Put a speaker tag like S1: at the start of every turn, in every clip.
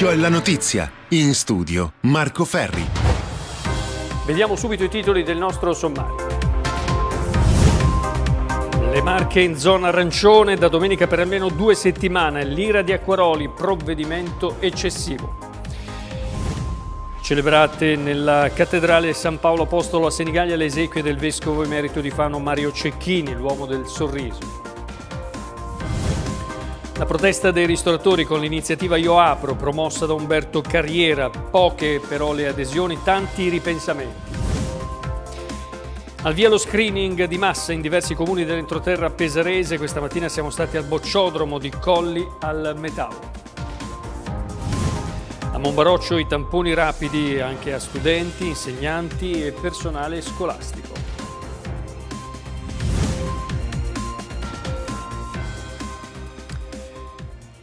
S1: Specchio è la notizia. In studio Marco Ferri. Vediamo subito i titoli del nostro sommario. Le Marche in zona arancione da domenica per almeno due settimane. L'ira di Acquaroli, provvedimento eccessivo. Celebrate nella cattedrale San Paolo Apostolo a Senigallia le esequie del vescovo emerito di Fano Mario Cecchini, l'uomo del sorriso. La protesta dei ristoratori con l'iniziativa Io Apro, promossa da Umberto Carriera, poche però le adesioni, tanti ripensamenti. Al via lo screening di massa in diversi comuni dell'entroterra pesarese, questa mattina siamo stati al bocciodromo di Colli al Metallo. A Monbaroccio i tamponi rapidi anche a studenti, insegnanti e personale scolastico.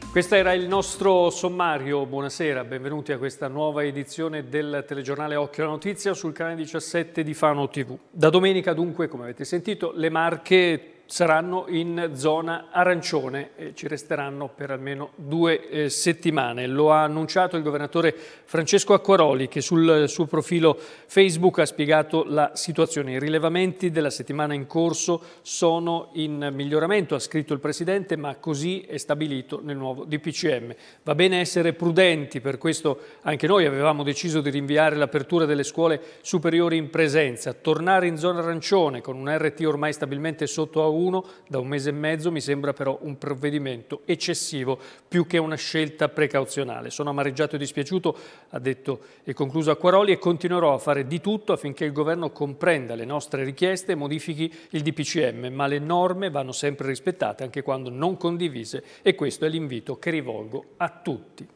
S1: Questo era il nostro sommario, buonasera, benvenuti a questa nuova edizione del telegiornale Occhio alla Notizia sul canale 17 di Fano TV. Da domenica dunque, come avete sentito, le Marche saranno in zona arancione e ci resteranno per almeno due eh, settimane. Lo ha annunciato il governatore Francesco Acquaroli che sul suo profilo Facebook ha spiegato la situazione. I rilevamenti della settimana in corso sono in miglioramento, ha scritto il Presidente, ma così è stabilito nel nuovo DPCM. Va bene essere prudenti, per questo anche noi avevamo deciso di rinviare l'apertura delle scuole superiori in presenza, tornare in zona arancione con un RT ormai stabilmente sotto a 1 da un mese e mezzo mi sembra però un provvedimento eccessivo più che una scelta precauzionale. Sono amareggiato e dispiaciuto, ha detto e concluso Acquaroli, e continuerò a fare di tutto affinché il Governo comprenda le nostre richieste e modifichi il DPCM, ma le norme vanno sempre rispettate anche quando non condivise e questo è l'invito che rivolgo a tutti.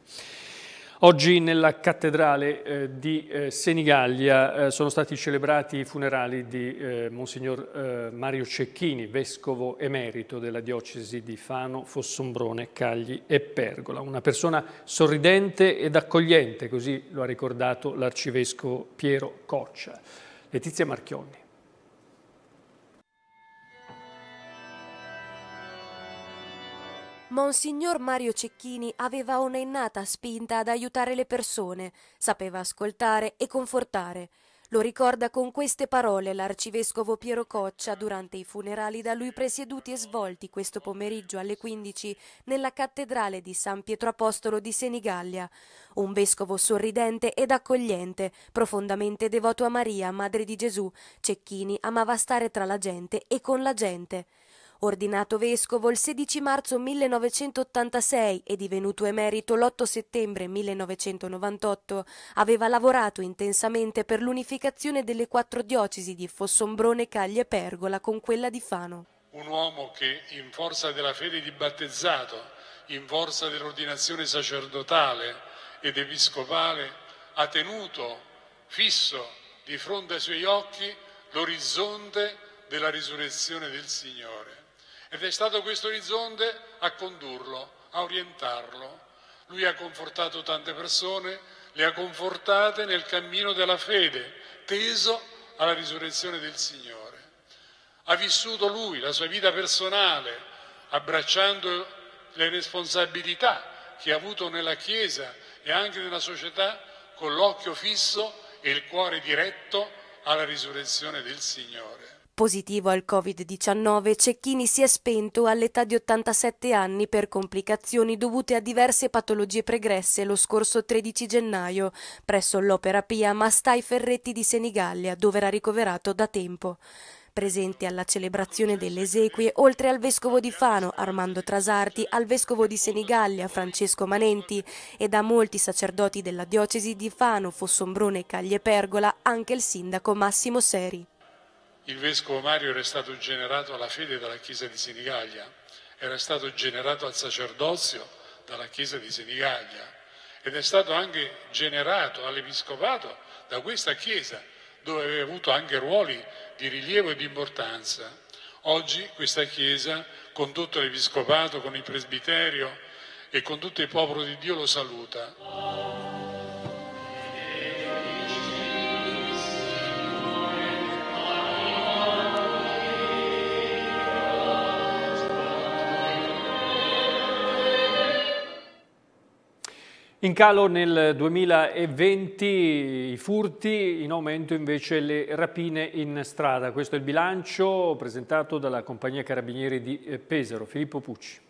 S1: Oggi nella cattedrale eh, di eh, Senigallia eh, sono stati celebrati i funerali di eh, Monsignor eh, Mario Cecchini, vescovo emerito della diocesi di Fano, Fossombrone, Cagli e Pergola. Una persona sorridente ed accogliente, così lo ha ricordato l'arcivescovo Piero Coccia. Letizia Marchionni.
S2: Monsignor Mario Cecchini aveva una innata spinta ad aiutare le persone, sapeva ascoltare e confortare. Lo ricorda con queste parole l'arcivescovo Piero Coccia durante i funerali da lui presieduti e svolti questo pomeriggio alle 15 nella cattedrale di San Pietro Apostolo di Senigallia. Un vescovo sorridente ed accogliente, profondamente devoto a Maria, Madre di Gesù, Cecchini amava stare tra la gente e con la gente. Ordinato vescovo il 16 marzo 1986 e divenuto emerito l'8 settembre 1998, aveva lavorato intensamente per l'unificazione delle quattro diocesi di Fossombrone, Cagli e Pergola con quella di Fano.
S3: Un uomo che in forza della fede di battezzato, in forza dell'ordinazione sacerdotale ed episcopale, ha tenuto fisso di fronte ai suoi occhi l'orizzonte della risurrezione del Signore. Ed è stato questo orizzonte a condurlo, a orientarlo. Lui ha confortato tante persone, le ha confortate nel cammino della fede, teso alla risurrezione del Signore. Ha vissuto lui la sua vita personale, abbracciando le responsabilità che ha avuto nella Chiesa e anche nella società, con l'occhio fisso e il cuore diretto alla risurrezione del Signore.
S2: Positivo al Covid-19, Cecchini si è spento all'età di 87 anni per complicazioni dovute a diverse patologie pregresse lo scorso 13 gennaio presso l'Opera Pia Mastai Ferretti di Senigallia, dove era ricoverato da tempo. Presente alla celebrazione delle esequie, oltre al vescovo di Fano Armando Trasarti, al vescovo di Senigallia Francesco Manenti e da molti sacerdoti della diocesi di Fano, Fossombrone e Caglie Pergola, anche il sindaco Massimo Seri.
S3: Il vescovo Mario era stato generato alla fede dalla chiesa di Senigallia, era stato generato al sacerdozio dalla chiesa di Senigallia ed è stato anche generato all'episcopato da questa chiesa, dove aveva avuto anche ruoli di rilievo e di importanza. Oggi questa chiesa, con tutto l'episcopato, con il presbiterio e con tutto il popolo di Dio lo saluta.
S1: In calo nel 2020 i furti, in aumento invece le rapine in strada. Questo è il bilancio presentato dalla compagnia Carabinieri di eh, Pesaro. Filippo Pucci.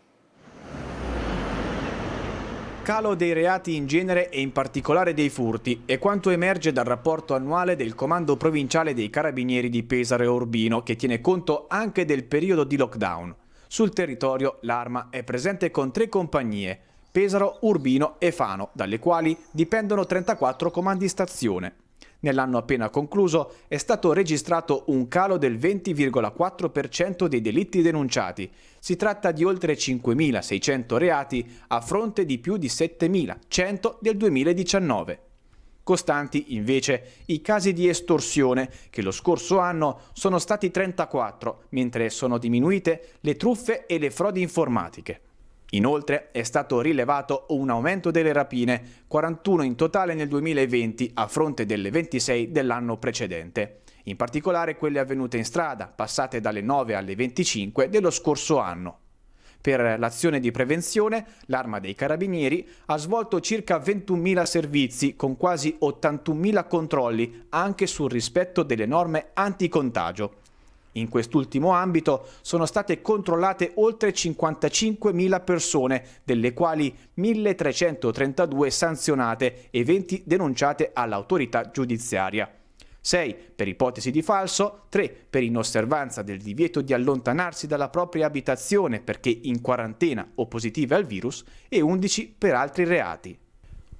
S4: Calo dei reati in genere e in particolare dei furti è quanto emerge dal rapporto annuale del Comando Provinciale dei Carabinieri di Pesaro e Urbino che tiene conto anche del periodo di lockdown. Sul territorio l'arma è presente con tre compagnie, Pesaro, Urbino e Fano, dalle quali dipendono 34 comandi stazione. Nell'anno appena concluso è stato registrato un calo del 20,4% dei delitti denunciati. Si tratta di oltre 5.600 reati a fronte di più di 7.100 del 2019. Costanti invece i casi di estorsione che lo scorso anno sono stati 34, mentre sono diminuite le truffe e le frodi informatiche. Inoltre è stato rilevato un aumento delle rapine, 41 in totale nel 2020 a fronte delle 26 dell'anno precedente. In particolare quelle avvenute in strada, passate dalle 9 alle 25 dello scorso anno. Per l'azione di prevenzione, l'Arma dei Carabinieri ha svolto circa 21.000 servizi con quasi 81.000 controlli anche sul rispetto delle norme anticontagio. In quest'ultimo ambito sono state controllate oltre 55.000 persone, delle quali 1.332 sanzionate e 20 denunciate all'autorità giudiziaria. 6 per ipotesi di falso, 3 per inosservanza del divieto di allontanarsi dalla propria abitazione perché in quarantena o positive al virus e 11 per altri reati.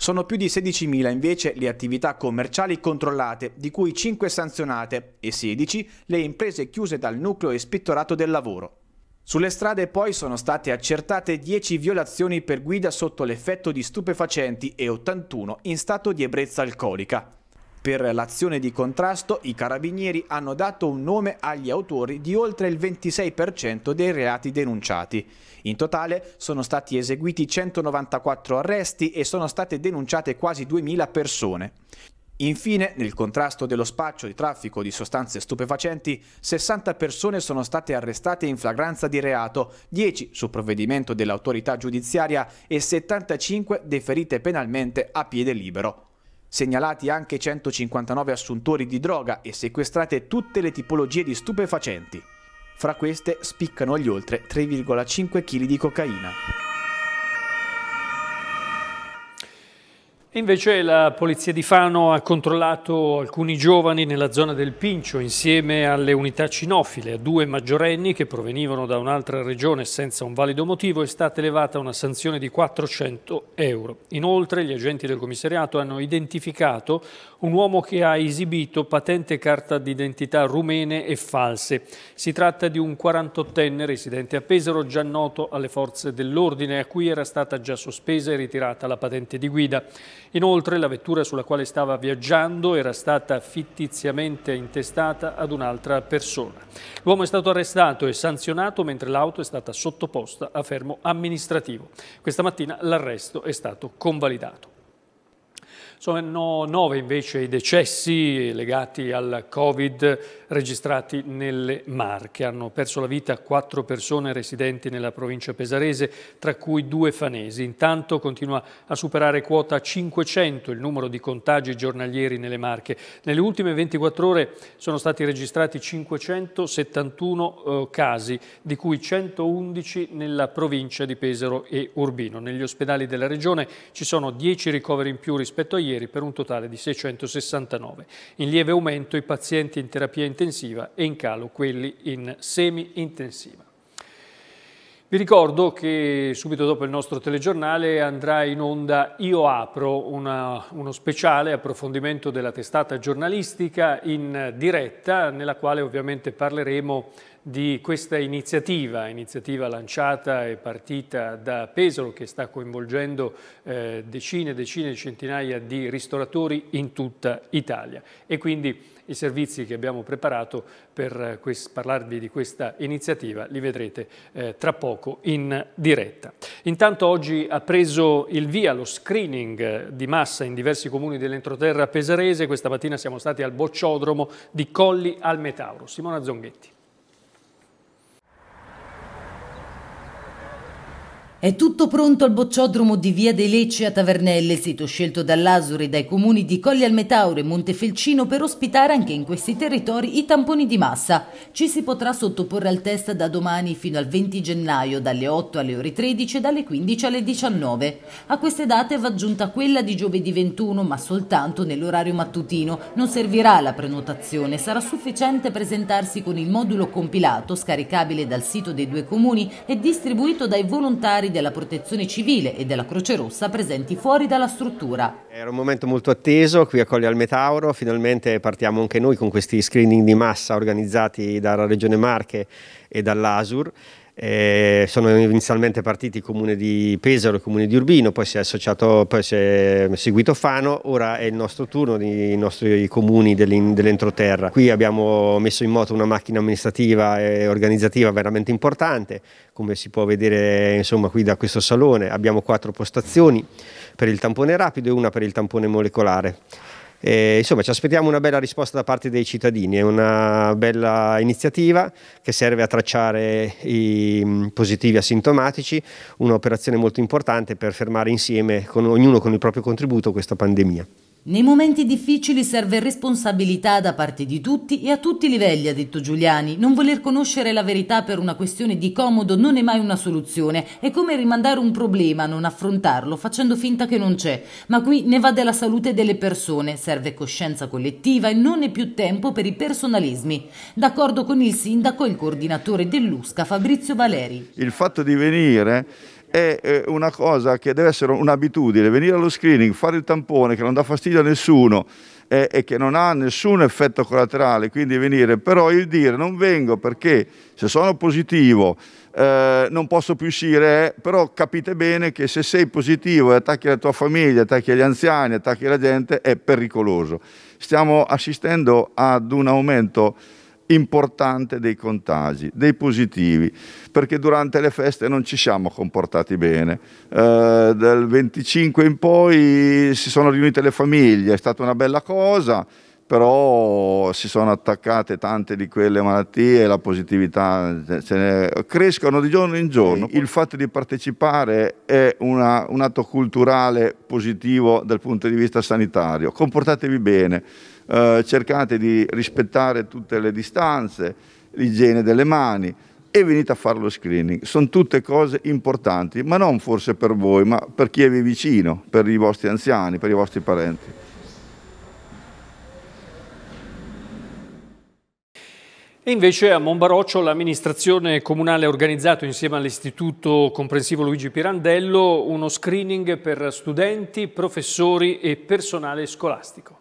S4: Sono più di 16.000 invece le attività commerciali controllate, di cui 5 sanzionate e 16 le imprese chiuse dal nucleo ispettorato del lavoro. Sulle strade poi sono state accertate 10 violazioni per guida sotto l'effetto di stupefacenti e 81 in stato di ebbrezza alcolica. Per l'azione di contrasto i carabinieri hanno dato un nome agli autori di oltre il 26% dei reati denunciati. In totale sono stati eseguiti 194 arresti e sono state denunciate quasi 2000 persone. Infine, nel contrasto dello spaccio di traffico di sostanze stupefacenti, 60 persone sono state arrestate in flagranza di reato, 10 su provvedimento dell'autorità giudiziaria e 75 deferite penalmente a piede libero segnalati anche 159 assuntori di droga e sequestrate tutte le tipologie di stupefacenti. Fra queste spiccano gli oltre 3,5 kg di cocaina.
S1: Invece la polizia di Fano ha controllato alcuni giovani nella zona del Pincio insieme alle unità cinofile. A due maggiorenni che provenivano da un'altra regione senza un valido motivo è stata elevata una sanzione di 400 euro. Inoltre gli agenti del commissariato hanno identificato un uomo che ha esibito patente carta d'identità rumene e false. Si tratta di un 48enne residente a Pesaro già noto alle forze dell'ordine a cui era stata già sospesa e ritirata la patente di guida. Inoltre la vettura sulla quale stava viaggiando era stata fittiziamente intestata ad un'altra persona. L'uomo è stato arrestato e sanzionato mentre l'auto è stata sottoposta a fermo amministrativo. Questa mattina l'arresto è stato convalidato. Sono nove invece i decessi legati al Covid registrati nelle Marche. Hanno perso la vita quattro persone residenti nella provincia pesarese, tra cui due fanesi. Intanto continua a superare quota 500 il numero di contagi giornalieri nelle Marche. Nelle ultime 24 ore sono stati registrati 571 eh, casi, di cui 111 nella provincia di Pesaro e Urbino. Negli ospedali della regione ci sono 10 ricoveri in più rispetto a ieri ospedalieri per un totale di 669. In lieve aumento i pazienti in terapia intensiva e in calo quelli in semi-intensiva. Vi ricordo che subito dopo il nostro telegiornale andrà in onda Io Apro, una, uno speciale approfondimento della testata giornalistica in diretta, nella quale ovviamente parleremo di questa iniziativa, iniziativa lanciata e partita da Pesaro che sta coinvolgendo eh, decine e decine di centinaia di ristoratori in tutta Italia. E quindi i servizi che abbiamo preparato per eh, parlarvi di questa iniziativa li vedrete eh, tra poco in diretta. Intanto oggi ha preso il via lo screening eh, di massa in diversi comuni dell'entroterra pesarese, questa mattina siamo stati al bocciodromo di Colli al Metauro. Simona Zonghetti.
S5: È tutto pronto al bocciodromo di Via dei Lecce a Tavernelle, sito scelto dall'Asure e dai comuni di Colli al Metauro e Montefelcino per ospitare anche in questi territori i tamponi di massa. Ci si potrà sottoporre al test da domani fino al 20 gennaio, dalle 8 alle ore 13 e dalle 15 alle 19. A queste date va aggiunta quella di giovedì 21, ma soltanto nell'orario mattutino. Non servirà la prenotazione, sarà sufficiente presentarsi con il modulo compilato, scaricabile dal sito dei due comuni e distribuito dai volontari della Protezione Civile e della Croce Rossa presenti fuori dalla struttura.
S1: Era un momento molto atteso qui a Colli al Metauro, finalmente partiamo anche noi con questi screening di massa organizzati dalla Regione Marche e dall'ASUR eh, sono inizialmente partiti il comune di Pesaro e il comune di Urbino, poi si è associato, poi si è seguito Fano, ora è il nostro turno dei nostri comuni dell'entroterra. Qui abbiamo messo in moto una macchina amministrativa e organizzativa veramente importante, come si può vedere insomma, qui da questo salone. Abbiamo quattro postazioni per il tampone rapido e una per il tampone molecolare. E, eh, insomma, ci aspettiamo una bella risposta da parte dei cittadini, è una bella iniziativa che serve a tracciare i mm, positivi asintomatici, un'operazione molto importante per fermare insieme, con, ognuno con il proprio contributo, questa pandemia.
S5: Nei momenti difficili serve responsabilità da parte di tutti e a tutti i livelli, ha detto Giuliani. Non voler conoscere la verità per una questione di comodo non è mai una soluzione. È come rimandare un problema, non affrontarlo, facendo finta che non c'è. Ma qui ne va della salute delle persone, serve coscienza collettiva e non è più tempo per i personalismi. D'accordo con il sindaco e il coordinatore dell'USCA, Fabrizio Valeri.
S6: Il fatto di venire è eh, una cosa che deve essere un'abitudine, venire allo screening, fare il tampone che non dà fastidio a nessuno eh, e che non ha nessun effetto collaterale, quindi venire, però il dire non vengo perché se sono positivo eh, non posso più uscire, eh, però capite bene che se sei positivo e attacchi la tua famiglia, attacchi gli anziani, attacchi la gente, è pericoloso. Stiamo assistendo ad un aumento importante dei contagi, dei positivi, perché durante le feste non ci siamo comportati bene. Eh, dal 25 in poi si sono riunite le famiglie, è stata una bella cosa, però si sono attaccate tante di quelle malattie, la positività crescono di giorno in giorno. Il fatto di partecipare è una, un atto culturale positivo dal punto di vista sanitario. Comportatevi bene. Eh, cercate di rispettare tutte le distanze, l'igiene delle mani e venite a fare lo screening. Sono tutte cose importanti, ma non forse per voi, ma per chi è vi vicino, per i vostri anziani, per i vostri parenti.
S1: E invece a Monbaroccio l'amministrazione comunale ha organizzato insieme all'Istituto Comprensivo Luigi Pirandello uno screening per studenti, professori e personale scolastico.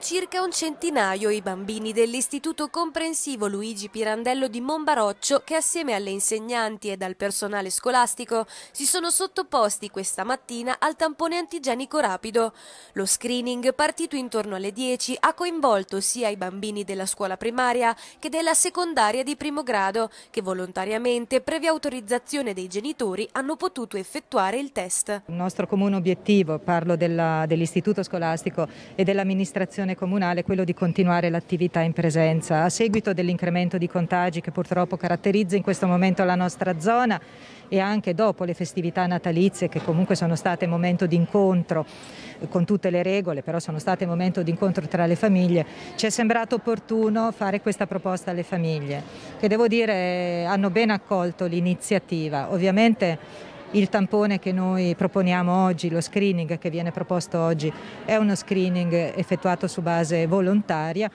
S2: circa un centinaio i bambini dell'Istituto Comprensivo Luigi Pirandello di Monbaroccio che assieme alle insegnanti ed al personale scolastico si sono sottoposti questa mattina al tampone antigenico rapido. Lo screening, partito intorno alle 10, ha coinvolto sia i bambini della scuola primaria che della secondaria di primo grado che volontariamente, previa autorizzazione dei genitori, hanno potuto effettuare il test.
S7: Il nostro comune obiettivo, parlo dell'istituto scolastico e dell'amministrazione l'amministrazione comunale quello di continuare l'attività in presenza. A seguito dell'incremento di contagi che purtroppo caratterizza in questo momento la nostra zona e anche dopo le festività natalizie che comunque sono state momento di incontro eh, con tutte le regole, però sono state momento di incontro tra le famiglie, ci è sembrato opportuno fare questa proposta alle famiglie che devo dire eh, hanno ben accolto l'iniziativa. Ovviamente il tampone che noi proponiamo oggi, lo screening che viene proposto oggi, è uno screening effettuato su base volontaria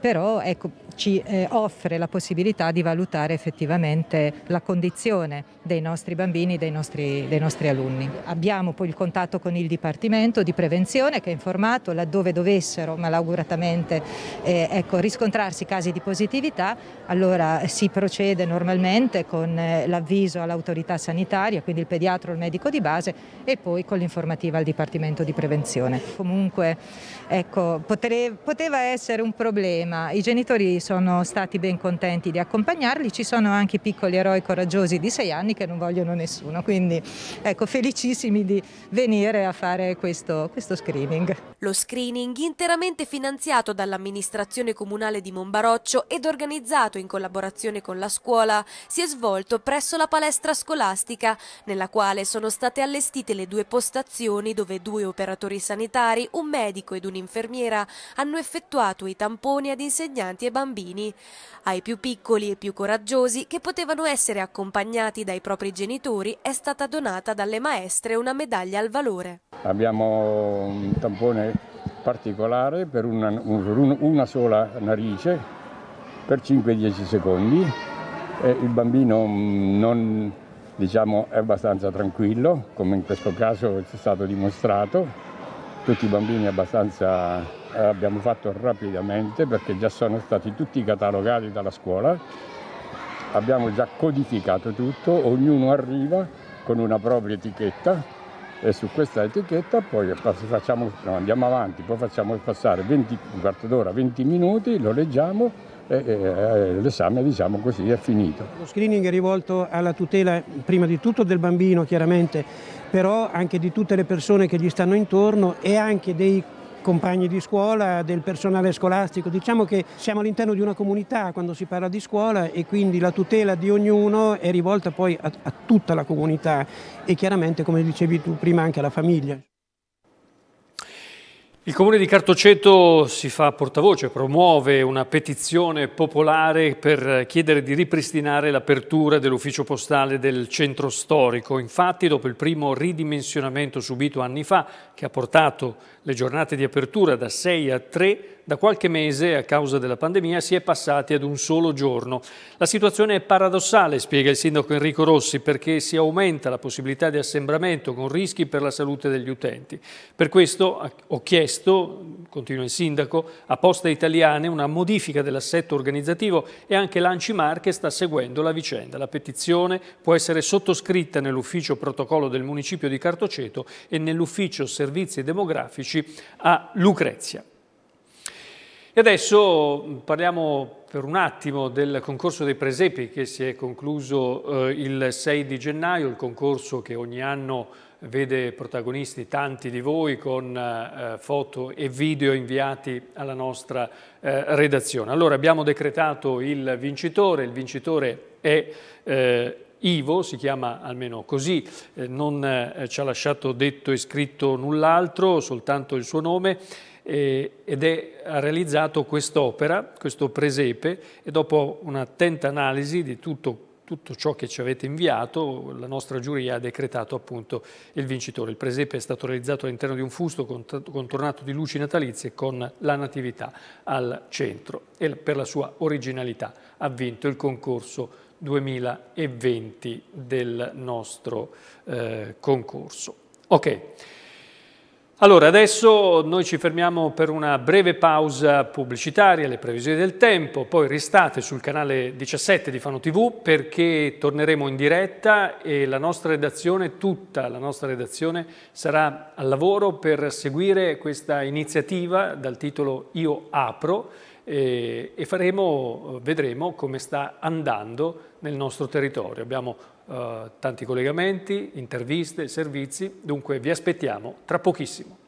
S7: però ecco, ci eh, offre la possibilità di valutare effettivamente la condizione dei nostri bambini, dei nostri, dei nostri alunni. Abbiamo poi il contatto con il Dipartimento di Prevenzione che è informato laddove dovessero malauguratamente eh, ecco, riscontrarsi casi di positività, allora si procede normalmente con eh, l'avviso all'autorità sanitaria, quindi il pediatro o il medico di base e poi con l'informativa al Dipartimento di Prevenzione. Comunque ecco, potere, poteva essere un problema problema, i genitori sono stati ben contenti di accompagnarli, ci sono anche piccoli eroi coraggiosi di sei anni che non vogliono nessuno, quindi ecco felicissimi di venire a fare questo, questo screening.
S2: Lo screening interamente finanziato dall'amministrazione comunale di Monbaroccio ed organizzato in collaborazione con la scuola si è svolto presso la palestra scolastica nella quale sono state allestite le due postazioni dove due operatori sanitari, un medico ed un'infermiera hanno effettuato i tamponi ad ad insegnanti e bambini, ai più piccoli e più coraggiosi che potevano essere accompagnati dai propri genitori è stata donata dalle maestre una medaglia al valore.
S3: Abbiamo un tampone particolare per una, una sola narice per 5-10 secondi e il bambino mm, non diciamo, è abbastanza tranquillo, come in questo caso è stato dimostrato, tutti i bambini abbastanza eh, abbiamo fatto rapidamente perché già sono stati tutti catalogati dalla scuola, abbiamo già codificato tutto, ognuno arriva con una propria etichetta e su questa etichetta poi facciamo, no, andiamo avanti, poi facciamo passare 20, un quarto d'ora, 20 minuti, lo leggiamo e, e, e l'esame diciamo così è finito.
S4: Lo screening è rivolto alla tutela prima di tutto del bambino chiaramente, però anche di tutte le persone che gli stanno intorno e anche dei compagni di scuola, del personale scolastico. Diciamo che siamo all'interno di una comunità quando si parla di scuola e quindi la tutela di ognuno è rivolta poi a, a tutta la comunità e chiaramente, come dicevi tu prima, anche alla famiglia.
S1: Il comune di Cartoceto si fa portavoce, promuove una petizione popolare per chiedere di ripristinare l'apertura dell'ufficio postale del centro storico. Infatti, dopo il primo ridimensionamento subito anni fa, che ha portato le giornate di apertura da 6 a 3, da qualche mese, a causa della pandemia, si è passati ad un solo giorno. La situazione è paradossale, spiega il sindaco Enrico Rossi, perché si aumenta la possibilità di assembramento con rischi per la salute degli utenti. Per questo ho chiesto, continua il sindaco, a Poste Italiane una modifica dell'assetto organizzativo e anche l'Anci Marche sta seguendo la vicenda. La petizione può essere sottoscritta nell'ufficio protocollo del municipio di Cartoceto e nell'ufficio servizi demografici a Lucrezia. E adesso mm, parliamo per un attimo del concorso dei presepi che si è concluso eh, il 6 di gennaio, il concorso che ogni anno vede protagonisti tanti di voi con eh, foto e video inviati alla nostra eh, redazione. Allora abbiamo decretato il vincitore, il vincitore è eh, Ivo, si chiama almeno così, eh, non eh, ci ha lasciato detto e scritto null'altro, soltanto il suo nome eh, ed è, ha realizzato quest'opera, questo presepe, e dopo un'attenta analisi di tutto, tutto, ciò che ci avete inviato, la nostra giuria ha decretato appunto il vincitore. Il presepe è stato realizzato all'interno di un fusto contornato di luci natalizie con la Natività al centro e per la sua originalità ha vinto il concorso 2020 del nostro eh, concorso. Okay. Allora, adesso noi ci fermiamo per una breve pausa pubblicitaria, le previsioni del tempo, poi restate sul canale 17 di Fano TV perché torneremo in diretta e la nostra redazione, tutta la nostra redazione, sarà al lavoro per seguire questa iniziativa dal titolo Io apro eh, e faremo, vedremo come sta andando nel nostro territorio. Abbiamo eh, tanti collegamenti, interviste, servizi, dunque vi aspettiamo tra pochissimo.